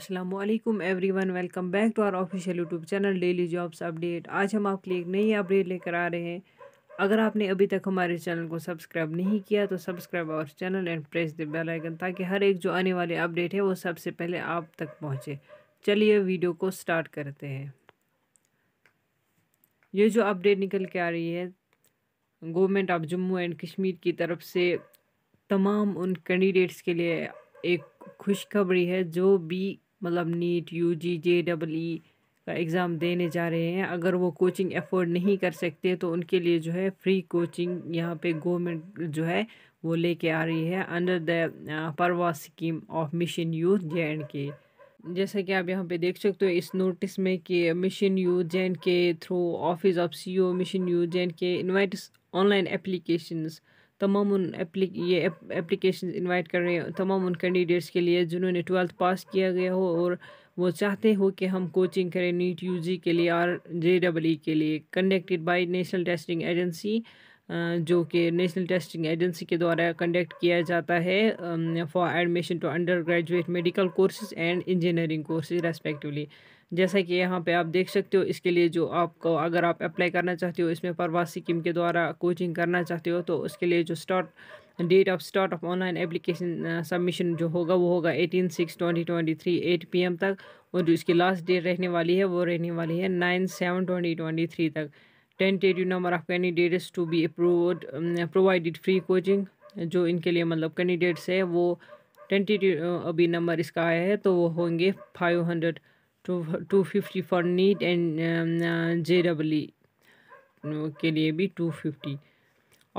Aslam every everyone welcome back to our official YouTube channel daily jobs update आज हम आपके लिए एक नई अपडेट लेकर आ रहे हैं अगर आपने अभी तक हमारे चैनल को सब्सक्राइब नहीं किया तो सब्सक्राइब और channel and press the bell icon ताकि हर एक जो आने वाली अपडेट है वो सबसे पहले आप तक पहुँचे चलिए वीडियो को स्टार्ट करते हैं ये जो अपडेट निकल के आ रही है government of Jammu and Kashmir की तरफ से तमाम उन कैंडिडेट्स के लिए एक खुशखबरी है जो भी मतलब NEET U G J double E का एग्ज़ाम देने जा रहे हैं अगर वो कोचिंग अफोर्ड नहीं कर सकते तो उनके लिए जो है फ्री कोचिंग यहाँ पे गवर्नमेंट जो है वो लेके आ रही है under the Parwaz scheme of mission youth J and K जैसा कि आप यहाँ पे देख सकते हो इस नोटिस में कि mission youth J and K through office of C O mission youth J and K invite online applications तमाम उन ये एप्लीकेशन इनवाइट कर रहे हैं तमाम उन कैंडिडेट्स के लिए जिन्होंने ट्वेल्थ पास किया गया हो और वो चाहते हो कि हम कोचिंग करें नीट यूजी के लिए आर जे डबल ई के लिए conducted by national testing agency जो कि नेशनल टेस्टिंग एजेंसी के द्वारा कंडक्ट किया जाता है for admission to under graduate medical courses and engineering courses respectively जैसा कि यहाँ पे आप देख सकते हो इसके लिए जो आपको अगर आप अप्लाई करना चाहते हो इसमें प्रवासी सिक्किम के द्वारा कोचिंग करना चाहते हो तो उसके लिए जो start date of start of online application submission जो होगा वो होगा eighteen six twenty twenty three at P M तक और जो इसकी लास्ट डेट रहने वाली है वो रहने वाली है nine seven twenty twenty three तक tentative number of candidates to be approve provided free coaching जो इनके लिए मतलब कैंडिडेट्स है वो टेंटेटिव अभी नंबर इसका आया है तो वो होंगे five hundred to two fifty for NEET and J double E के लिए भी two fifty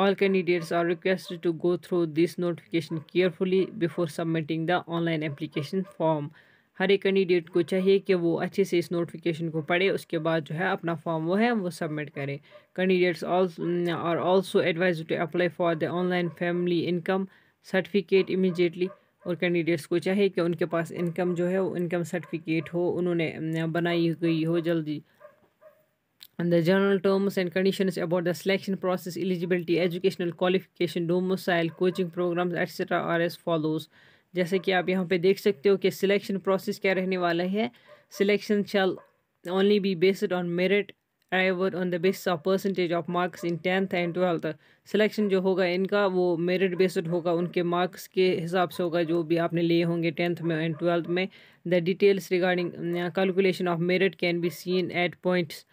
all candidates are requested to go through this notification carefully before submitting the online application form हर एक कैंडिडेट को चाहिए कि वो अच्छे से इस नोटिफिकेशन को पढ़े उसके बाद जो है अपना फॉर्म वो है वो सबमिट करें candidates are also advise to apply for the online family income certificate immediately और कैंडिडेट्स को चाहिए कि उनके पास इनकम जो है वो इनकम सर्टिफिकेट हो उन्होंने बनाई गई हो जल्दी the general terms and condition about the selection process eligibility educational qualification domicile coaching programme etc are as follows जैसे कि आप यहाँ पे देख सकते हो कि सिलेक्शन प्रोसेस क्या रहने वाला है selection shall only be based on merit arrival on the basis of percentage of marks in tenth and twelfth selection जो होगा इनका वो मेरिट बेस्ड होगा उनके मार्क्स के हिसाब से होगा जो भी आपने लिए होंगे टेंथ में एंड ट्वेल्थ में the details regarding calculation of merit can be seen at points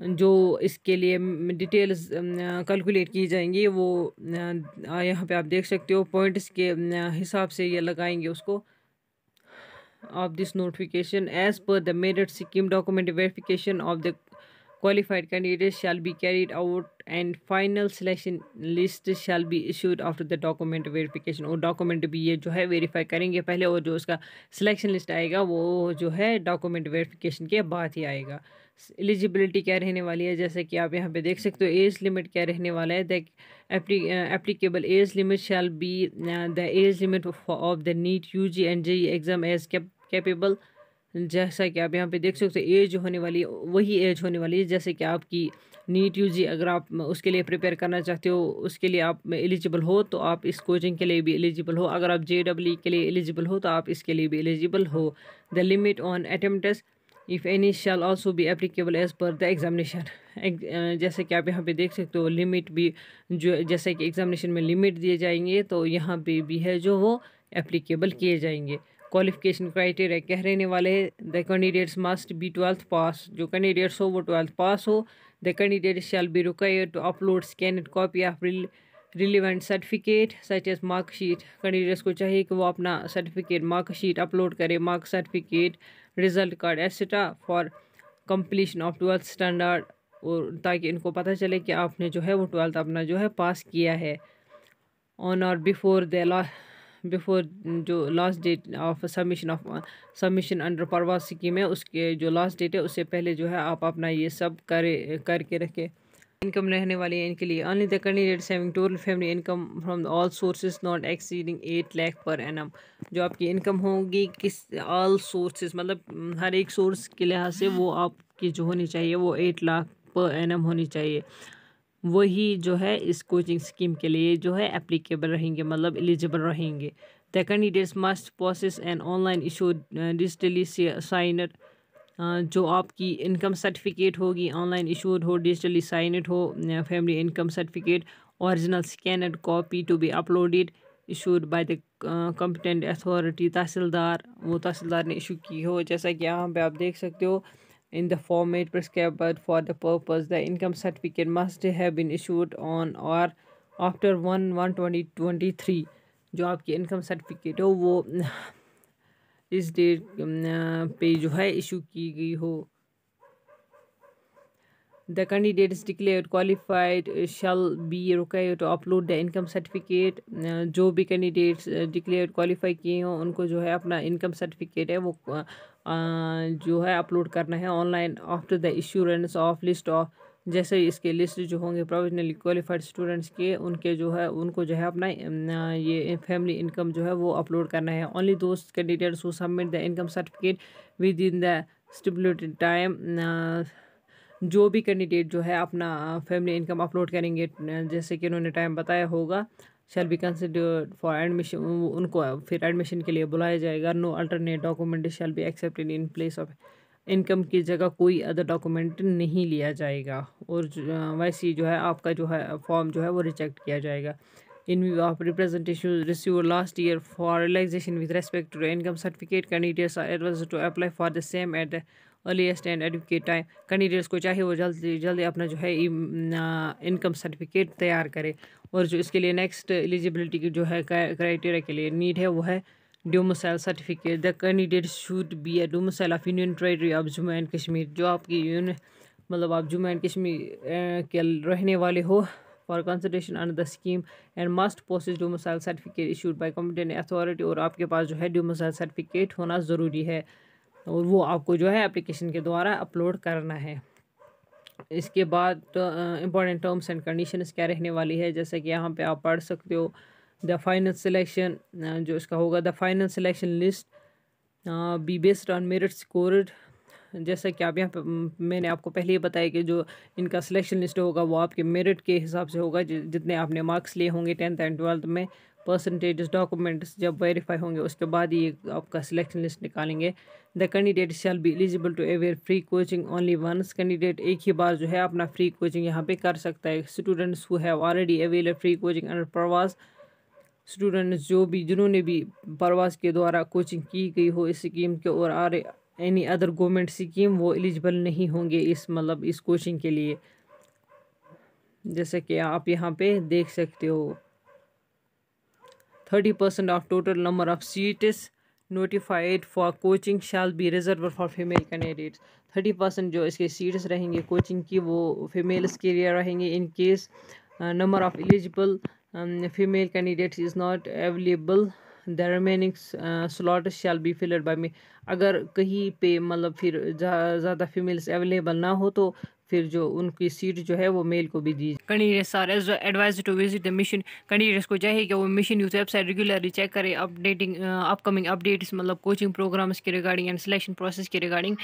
जो इसके लिए डिटेल्स कैलकुलेट की जाएंगी वो यहाँ पे आप देख सकते हो पॉइंट्स के हिसाब से ये लगाएंगे उसको of this notification as per the merit scheme document verification of the qualified candidates shall be carried out and final selection list shall be issued after the document verification और document भी ये जो है verify करेंगे पहले और जो उसका selection list आएगा वो जो है document verification के बाद ही आएगा एलिजिबिलिटी क्या रहने वाली है जैसे कि आप यहाँ पे देख सकते हो एज लिमिट क्या रहने वाला है that applicable age limit shall be the age limit of the NEET U G and J exam age capable जैसा कि आप यहाँ पे देख सकते हो एज होने वाली वही एज होने वाली है जैसे कि आपकी नीट यू जी अगर आप उसके लिए प्रिपेयर करना चाहते हो उसके लिए आप एलिजिबल हो तो आप इस कोचिंग के लिए भी एलिजिबल हो अगर आप जे डब्ल्यू के लिए एलिजिबल हो तो आप इसके लिए भी एलिजिबल हो the limit on attempts if any shall also भी applicable as per the examination जैसे कि आप यहाँ पे देख सकते हो लिमिट भी जो जैसे कि एग्ज़ामिनेशन में लिमिट दिए जाएंगे तो यहाँ पे भी है जो वो एप्लीकेबल किए जाएंगे क्वालिफिकेशन क्राइटेरिया कह रहने वाले हैं the candidates must be twelfth pass जो कैंडिडेट्स हो वो ट्वेल्थ पास हो the candidate shall be require to upload scan and copy of relevant certificate such as marksheet candidates को चाहिए कि वो अपना सर्टिफिकेट मार्कशीट अपलोड करे mark certificate result card etcetera for completion of twelfth standard और ताकि इनको पता चले कि आपने जो है वो ट्वेल्थ अपना जो है पास किया है ऑन और बिफोर द बिफोर mm, जो last date of submission of submission under Parwaz scheme है उसके जो लास्ट डेट है उससे पहले जो है आप अपना ये सब करे करके रखें इनकम रहने वाली है इनके लिए only the candidate saving total family income from all sources not exceeding eight lakh per M जो आपकी इनकम होगी किस ऑल सोर्सेज मतलब mm, हर एक सोर्स के लिहाज से वो आपकी जो होनी चाहिए वो एट लाख पर एम होनी चाहिए वही जो है इस कोचिंग स्कीम के लिए जो है एप्लीकेबल रहेंगे मतलब एलिजिबल रहेंगे the candidates must process and online issue digitally signed जो आपकी इनकम सर्टिफिकेट होगी ऑनलाइन इशूड हो डिजिटली साइनड हो family income certificate original scanned copy to be uploaded issued by the competent authority tehsildar वो तहसीलदार ने इशू की हो जैसा कि यहाँ पर आप देख सकते हो in the format prescribed but for the purpose the income certificate must have been issued on or after 1-1-2023. जो आपकी इनकम सर्टिफिकेट हो वो इस डेट पे जो है इशू की गई हो the candidates declared qualified shall be required to upload the income certificate uh, जो भी candidates uh, declared qualify किए हों उनको जो है अपना income certificate है वो जो है upload करना है online after the issuance of list of जैसे इसके लिस्ट जो होंगे प्रोविजनली क्वालिफाइड स्टूडेंट्स के उनके जो है उनको जो है अपना ये फैमिली इनकम जो है वो अपलोड करना है ओनली दो candidates who submit the income certificate within the stipulated time जो भी कैंडिडेट जो है अपना फैमिली इनकम अपलोड करेंगे जैसे कि उन्होंने टाइम बताया होगा shall be considered for admission उनको फिर एडमिशन के लिए बुलाया जाएगा no alternate document shall be accepted in place of income की जगह कोई अदर डॉक्यूमेंट नहीं लिया जाएगा और वैसे ही जो है आपका जो है फॉर्म जो है वो रिजेक्ट किया जाएगा in view of representation receive last year for relaxation with respect to income certificate candidates are advise to apply for the same at the earliest and advocate time candidates को चाहिए वो जल्द से जल्द अपना जो है इनकम सर्टिफिकेट तैयार करे और जो इसके लिए नेक्स्ट एलिजिबिलिटी की जो है क्राइटेरिया के लिए नीड है वो है domicile certificate the candidate should be a domicile of union territory of Jammu and Kashmir जो आपकी यून मतलब आप जम्मू एंड कश्मीर के रहने वाले हो for consultation under the scheme and must post domicile certificate issued by competent authority और आपके पास जो है डोमोसाइल सर्टिफिकेट होना ज़रूरी है और वो आपको जो है एप्लीकेशन के द्वारा अपलोड करना है इसके बाद इंपॉर्टेंट टर्म्स एंड कंडीशंस क्या रहने वाली है जैसे कि यहाँ पे आप पढ़ सकते हो द फाइनल सिलेक्शन जो इसका होगा the final selection list be based on merit scored जैसा कि आप यहाँ पर मैंने आपको पहले ही बताया कि जो इनका सिलेक्शन लिस्ट होगा वो आपके मेरिट के हिसाब से होगा जितने आपने मार्क्स लिए होंगे टेंथ एंड ट्वेल्थ में परसेंटेज डॉक्यूमेंट्स जब वेरीफाई होंगे उसके बाद ये आपका सिलेक्शन लिस्ट निकालेंगे the candidate shall be eligible to aware free coaching only once candidate एक ही बार जो है अपना फ्री कोचिंग यहाँ पे कर सकता है students who have already avail free coaching under Pravas students जो भी जिन्होंने भी प्रवास के द्वारा कोचिंग की गई हो इस स्कीम के और or any other government scheme वो एलिजिबल नहीं होंगे इस मतलब इस कोचिंग के लिए जैसे कि आप यहाँ पे देख सकते हो 30% of total number of seats notified for coaching shall be reserve for female candidates thirty percent जो इसके सीट्स रहेंगे कोचिंग की वो फीमेल्स के लिए रहेंगे in case number of eligible female candidates is not available the remaining slot shall be filled by me अगर कहीं पे मतलब फिर ज़्यादा जा, फीमेल्स अवेलेबल ना हो तो फिर जो उनकी सीट जो है वो मेल को भी दी candidates are as advise to visit the mission candidates को चाहिए कि वो mission use website regularly check करें अपडेटिंग अपकमिंग अपडेट्स मतलब कोचिंग प्रोग्राम्स के रिगार्डिंग एंड सिलेक्शन प्रोसेस के रिगार्डिंग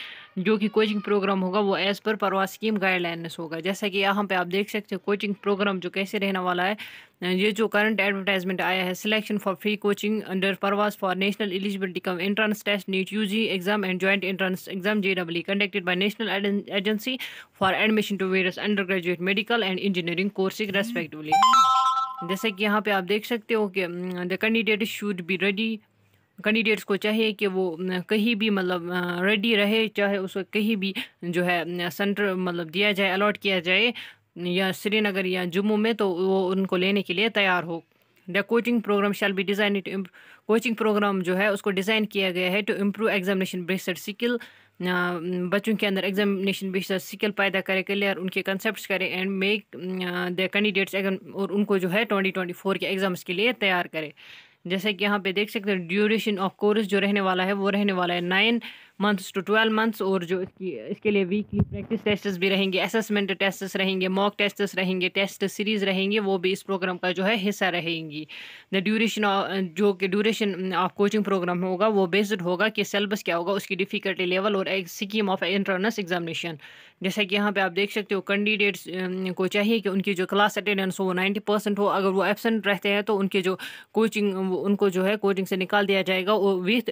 जो कि कोचिंग प्रोग्राम होगा वो एज़ पर परवा स्कीम गाइडलाइन होगा जैसा कि यहाँ पे आप देख सकते हो कोचिंग प्रोग्राम जो कैसे रहने वाला है ये जो करंट एडवर्टाइजमेंट आया है selection for free coaching under Pravas for national eligibility cum entrance test NEET UG exam and joint entrance exam J W conducted by national agency for admission to various under graduate medical and engineering courses respectively जैसे कि यहाँ पे आप देख सकते हो कि the candidate should be ready candidates को चाहिए कि वो mm, कहीं भी मतलब रेडी mm, रहे चाहे उसको कहीं भी जो है सेंटर mm, मतलब दिया जाए अलॉट किया जाए या श्रीनगर या जम्मू में तो वो उनको लेने के लिए तैयार हो the coaching program shall be design to coaching program जो है उसको डिज़ाइन किया गया है to improve examination based skill बच्चों के अंदर एग्जामिनेशन बेस्ड स्किल पैदा करें क्लियर उनके कंसेप्ट करें एंड मेक द कैंडिडेट्स और उनको जो है ट्वेंटी ट्वेंटी फोर के एग्ज़ाम्स के लिए तैयार करें जैसे कि यहाँ पे देख सकते हैं ड्यूरेशन ऑफ कोर्स जो रहने वाला है वो रहने वाला है nine months to twelve months और जो इसकी इसके लिए वीकली प्रैक्टिस टेस्ट्स भी रहेंगे असेसमेंट टेस्ट्स रहेंगे मॉक टेस्ट्स रहेंगे टेस्ट सीरीज़ रहेंगे वो भी इस प्रोग्राम का जो है हिस्सा रहेंगी द ड्यूरेशन जो कि ड्यूरेशन ऑफ कोचिंग प्रोग्राम होगा वो बेस्ड होगा कि सिलेबस क्या होगा उसकी डिफ़िकल्टी लेवल और स्कीम ऑफ एंट्रेंस एग्जामिनेशन जैसा कि यहाँ पे आप देख सकते हो कैंडिडेट्स को चाहिए कि उनकी जो क्लास अटेंडेंस हो वो नाइन्टी परसेंट हो अगर वो एबसेंट रहते हैं तो उनके जो कोचिंग उनको जो है कोचिंग से निकाल दिया जाएगा वो with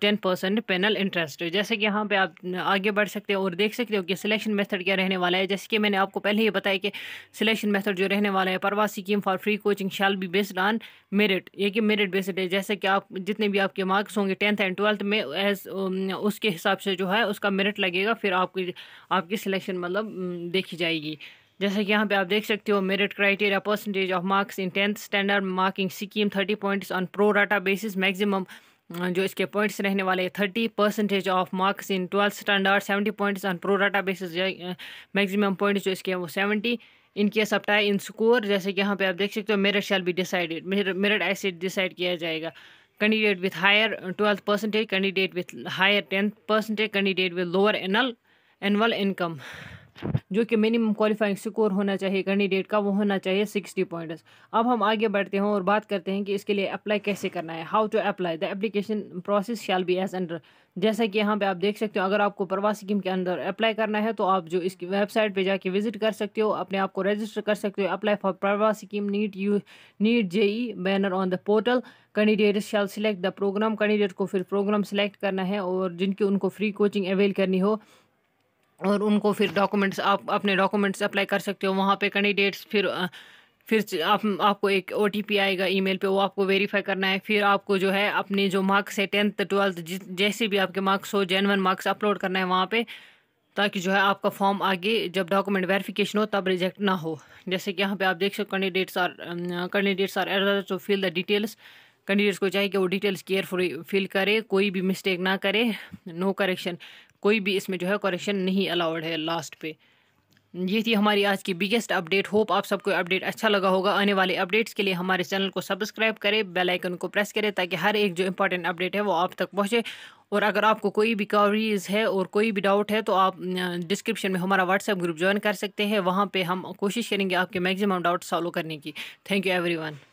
ten percent penal interest जैसे कि यहाँ पे आप आगे बढ़ सकते हो और देख सकते हो कि सिलेक्शन मेथड क्या रहने वाला है जैसे कि मैंने आपको पहले ही बताया कि सिलेक्शन मेथड जो रहने वाला है Pravasi scheme for free coaching shall be based on merit ये कि मेरिट बेस्ड है जैसे कि आप जितने भी आपके मार्क्स होंगे टेंथ एंड ट्वेल्थ में एज उसके हिसाब से जो है उसका मेरिट लगेगा फिर आपकी आपकी सिलेक्शन मतलब हम्म, देखी जाएगी जैसे कि यहाँ पे आप देख सकते हो merit criteria percentage of marks in tenth standard marking scheme thirty points on pro data basis maximum जो इसके पॉइंट्स रहने वाले हैं thirty percentage of marks in twelfth standard seventy points on pro data basis maximum points जो इसके हैं वो seventy in case of tie in score जैसे कि यहाँ पे आप देख सकते हो merit shall be decided merit ऐसे डिसाइड किया जाएगा candidate with higher twelfth percentage candidate with higher tenth percentage candidate with lower annual annual income जो कि मिनिमम क्वालिफाइंग स्कोर होना चाहिए कैंडिडेट का वो होना चाहिए सिक्सटी पॉइंट्स अब हम आगे बढ़ते हैं और बात करते हैं कि इसके लिए अप्लाई कैसे करना है how to apply the application process shall be as under जैसा कि यहाँ पे आप देख सकते हो अगर आपको प्रवास स्कीम के अंदर अप्लाई करना है तो आप जो इसकी वेबसाइट पे जाके विजिट कर सकते हो अपने आप को रजिस्टर कर सकते हो apply for Pravas scheme NEET U NEET JEE banner on the portal candidate shall select the program candidate को फिर प्रोग्राम सिलेक्ट करना है और जिनकी उनको फ्री कोचिंग अवेल करनी हो और उनको फिर डॉक्यूमेंट्स आप अपने डॉक्यूमेंट्स अप्लाई कर सकते हो वहाँ पे कैंडिडेट्स फिर फिर आप आपको एक ओ आएगा ईमेल पे वो आपको वेरीफाई करना है फिर आपको जो है अपने जो मार्क्स है टेंथ ट्वेल्थ जैसे भी आपके मार्क्स हो जेनवन मार्क्स अपलोड करना है वहाँ पे ताकि जो है आपका फॉर्म आगे जब डॉक्यूमेंट वेरिफिकेशन हो तब रिजेक्ट ना हो जैसे कि यहाँ पे आप देख सकते candidates are candidates are adder to fill the details candidates को चाहिए कि वो डिटेल्स केयरफुल फिल करे कोई भी मिस्टेक ना करे नो करेक्शन कोई भी इसमें जो है करेक्शन नहीं अलाउड है लास्ट पे ये थी हमारी आज की बिगेस्ट अपडेट होप आप सबको अपडेट अच्छा लगा होगा आने वाले अपडेट्स के लिए हमारे चैनल को सब्सक्राइब करें बेल आइकन को प्रेस करें ताकि हर एक जो इंपॉर्टेंट अपडेट है वो आप तक पहुंचे और अगर आपको कोई भी क्वारीज है और कोई भी डाउट है तो आप डिस्क्रिप्शन में हमारा व्हाट्सएप ग्रुप ज्वाइन कर सकते हैं वहाँ पर हम कोशिश करेंगे आपके मैक्सिमम डाउट सॉल्व करने की थैंक यू एवरी